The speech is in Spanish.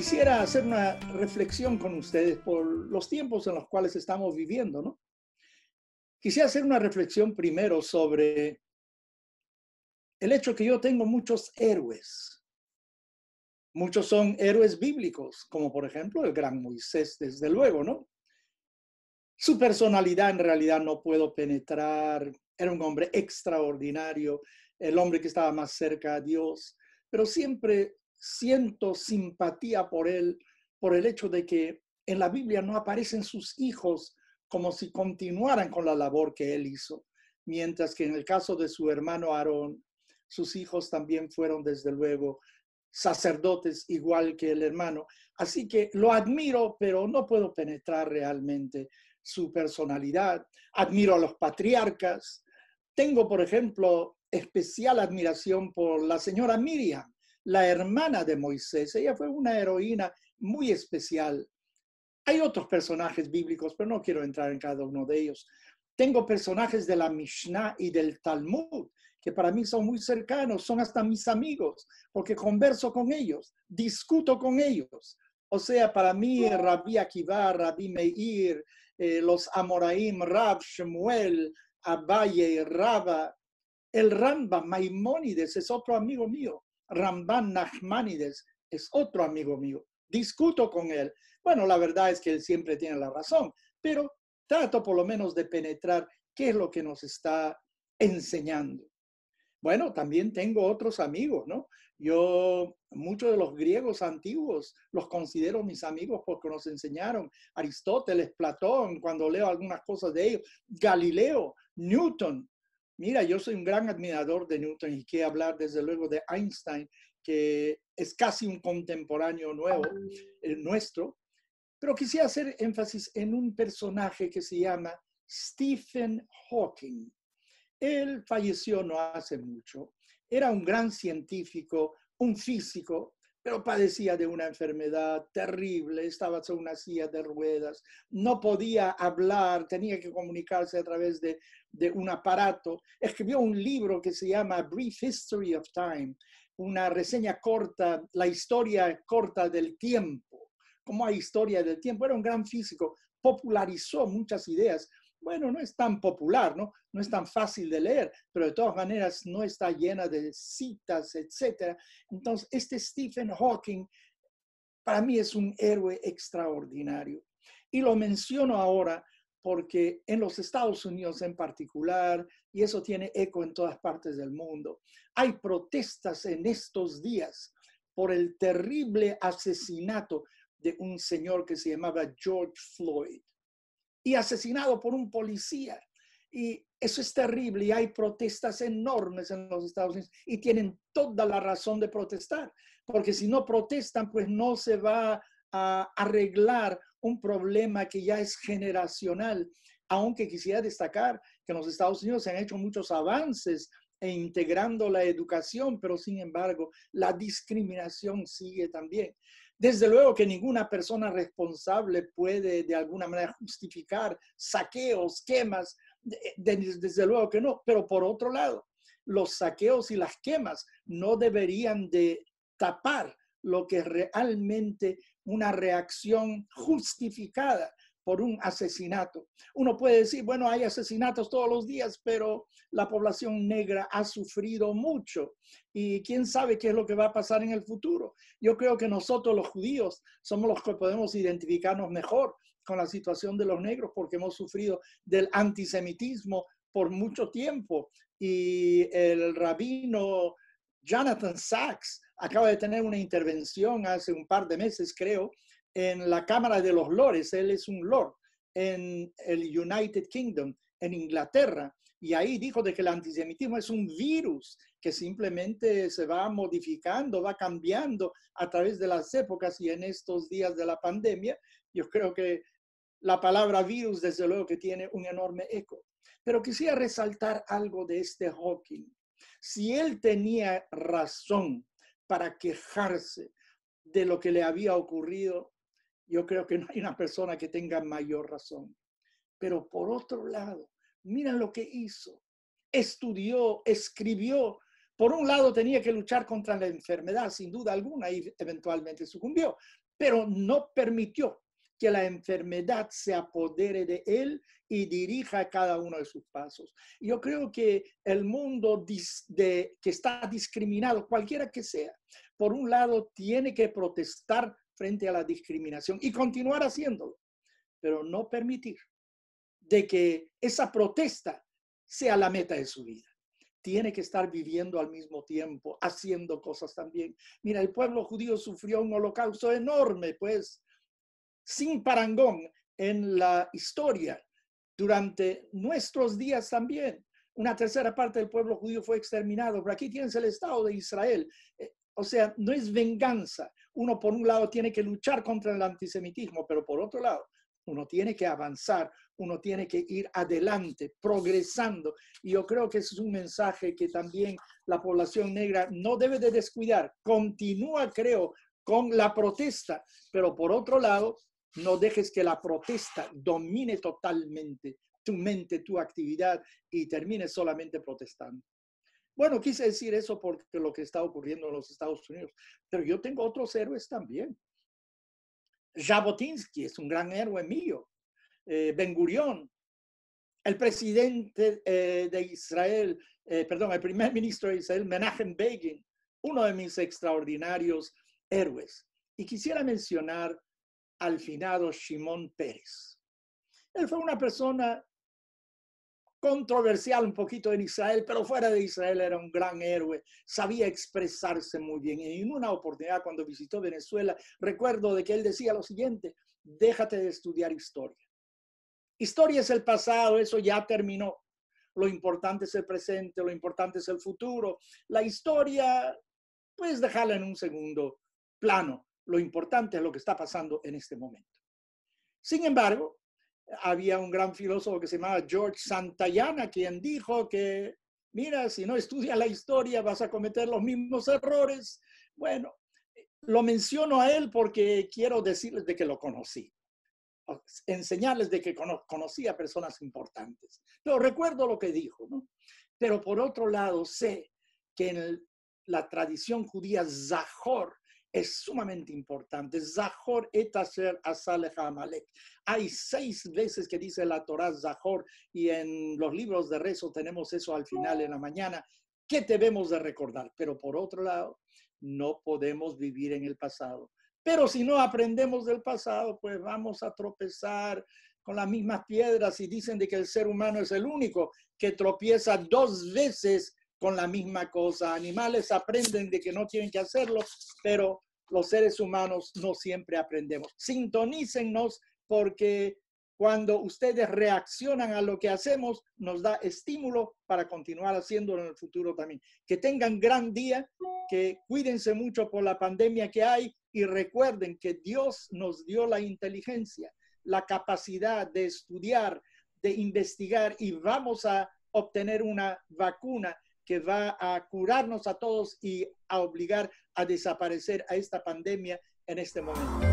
quisiera hacer una reflexión con ustedes por los tiempos en los cuales estamos viviendo, ¿no? Quisiera hacer una reflexión primero sobre el hecho que yo tengo muchos héroes. Muchos son héroes bíblicos, como por ejemplo el gran Moisés, desde luego, ¿no? Su personalidad en realidad no puedo penetrar. Era un hombre extraordinario, el hombre que estaba más cerca a Dios, pero siempre siento simpatía por él, por el hecho de que en la Biblia no aparecen sus hijos como si continuaran con la labor que él hizo, mientras que en el caso de su hermano Aarón, sus hijos también fueron desde luego sacerdotes igual que el hermano. Así que lo admiro, pero no puedo penetrar realmente su personalidad. Admiro a los patriarcas. Tengo, por ejemplo, especial admiración por la señora Miriam, la hermana de Moisés. Ella fue una heroína muy especial. Hay otros personajes bíblicos, pero no quiero entrar en cada uno de ellos. Tengo personajes de la Mishnah y del Talmud, que para mí son muy cercanos, son hasta mis amigos, porque converso con ellos, discuto con ellos. O sea, para mí, Rabbi Akiva, Rabbi Meir, eh, los Amoraim, Rab, Shemuel, Abaye, Raba, el Ramba, Maimónides es otro amigo mío. Ramban Nachmanides es otro amigo mío. Discuto con él. Bueno, la verdad es que él siempre tiene la razón, pero trato por lo menos de penetrar qué es lo que nos está enseñando. Bueno, también tengo otros amigos, ¿no? Yo, muchos de los griegos antiguos los considero mis amigos porque nos enseñaron Aristóteles, Platón, cuando leo algunas cosas de ellos, Galileo, Newton, Mira, yo soy un gran admirador de Newton y quiero hablar desde luego de Einstein, que es casi un contemporáneo nuevo, el eh, nuestro, pero quisiera hacer énfasis en un personaje que se llama Stephen Hawking. Él falleció no hace mucho, era un gran científico, un físico, pero padecía de una enfermedad terrible, estaba en una silla de ruedas, no podía hablar, tenía que comunicarse a través de de un aparato, escribió un libro que se llama Brief History of Time, una reseña corta, la historia corta del tiempo, cómo hay historia del tiempo. Era un gran físico, popularizó muchas ideas. Bueno, no es tan popular, ¿no? No es tan fácil de leer, pero de todas maneras no está llena de citas, etc. Entonces, este Stephen Hawking para mí es un héroe extraordinario. Y lo menciono ahora porque en los Estados Unidos en particular, y eso tiene eco en todas partes del mundo, hay protestas en estos días por el terrible asesinato de un señor que se llamaba George Floyd y asesinado por un policía. Y eso es terrible y hay protestas enormes en los Estados Unidos y tienen toda la razón de protestar, porque si no protestan, pues no se va a arreglar un problema que ya es generacional, aunque quisiera destacar que en los Estados Unidos han hecho muchos avances e integrando la educación, pero sin embargo la discriminación sigue también. Desde luego que ninguna persona responsable puede de alguna manera justificar saqueos, quemas, desde luego que no, pero por otro lado, los saqueos y las quemas no deberían de tapar lo que es realmente una reacción justificada por un asesinato. Uno puede decir, bueno, hay asesinatos todos los días, pero la población negra ha sufrido mucho y quién sabe qué es lo que va a pasar en el futuro. Yo creo que nosotros los judíos somos los que podemos identificarnos mejor con la situación de los negros porque hemos sufrido del antisemitismo por mucho tiempo y el rabino Jonathan Sachs acaba de tener una intervención hace un par de meses, creo, en la Cámara de los Lores. Él es un Lord en el United Kingdom, en Inglaterra, y ahí dijo de que el antisemitismo es un virus que simplemente se va modificando, va cambiando a través de las épocas y en estos días de la pandemia, yo creo que la palabra virus desde luego que tiene un enorme eco. Pero quisiera resaltar algo de este Hawking. Si él tenía razón para quejarse de lo que le había ocurrido, yo creo que no hay una persona que tenga mayor razón. Pero por otro lado, mira lo que hizo. Estudió, escribió. Por un lado tenía que luchar contra la enfermedad, sin duda alguna, y eventualmente sucumbió, pero no permitió que la enfermedad se apodere de él y dirija cada uno de sus pasos. Yo creo que el mundo que está discriminado, cualquiera que sea, por un lado tiene que protestar frente a la discriminación y continuar haciéndolo, pero no permitir de que esa protesta sea la meta de su vida tiene que estar viviendo al mismo tiempo, haciendo cosas también. Mira, el pueblo judío sufrió un holocausto enorme, pues, sin parangón en la historia durante nuestros días también. Una tercera parte del pueblo judío fue exterminado, Por aquí tienes el Estado de Israel. Eh, o sea, no es venganza. Uno por un lado tiene que luchar contra el antisemitismo, pero por otro lado, uno tiene que avanzar, uno tiene que ir adelante, progresando. Y yo creo que es un mensaje que también la población negra no debe de descuidar. Continúa, creo, con la protesta, pero por otro lado, no dejes que la protesta domine totalmente tu mente, tu actividad y termine solamente protestando. Bueno, quise decir eso porque lo que está ocurriendo en los Estados Unidos, pero yo tengo otros héroes también. Jabotinsky es un gran héroe mío. Eh, ben Gurión, el presidente eh, de Israel, eh, perdón, el primer ministro de Israel, Menachem Begin, uno de mis extraordinarios héroes. Y quisiera mencionar al finado Simón Pérez. Él fue una persona controversial un poquito en Israel, pero fuera de Israel era un gran héroe, sabía expresarse muy bien. Y en una oportunidad cuando visitó Venezuela, recuerdo de que él decía lo siguiente, déjate de estudiar historia. Historia es el pasado, eso ya terminó. Lo importante es el presente, lo importante es el futuro. La historia puedes dejarla en un segundo plano lo importante es lo que está pasando en este momento. Sin embargo, había un gran filósofo que se llamaba George Santayana, quien dijo que, mira, si no estudias la historia vas a cometer los mismos errores. Bueno, lo menciono a él porque quiero decirles de que lo conocí, enseñarles de que conocí a personas importantes. Pero recuerdo lo que dijo, ¿no? Pero por otro lado, sé que en la tradición judía, Zahor es sumamente importante. Zahor etaser asaleh amalek Hay seis veces que dice la Torá Zahor y en los libros de rezo tenemos eso al final en la mañana. ¿Qué debemos de recordar? Pero por otro lado, no podemos vivir en el pasado. Pero si no aprendemos del pasado, pues vamos a tropezar con las mismas piedras y dicen de que el ser humano es el único que tropieza dos veces con la misma cosa. Animales aprenden de que no tienen que hacerlo, pero los seres humanos no siempre aprendemos. Sintonícennos porque cuando ustedes reaccionan a lo que hacemos, nos da estímulo para continuar haciéndolo en el futuro también. Que tengan gran día, que cuídense mucho por la pandemia que hay y recuerden que Dios nos dio la inteligencia, la capacidad de estudiar, de investigar y vamos a obtener una vacuna que va a curarnos a todos y a obligar a desaparecer a esta pandemia en este momento.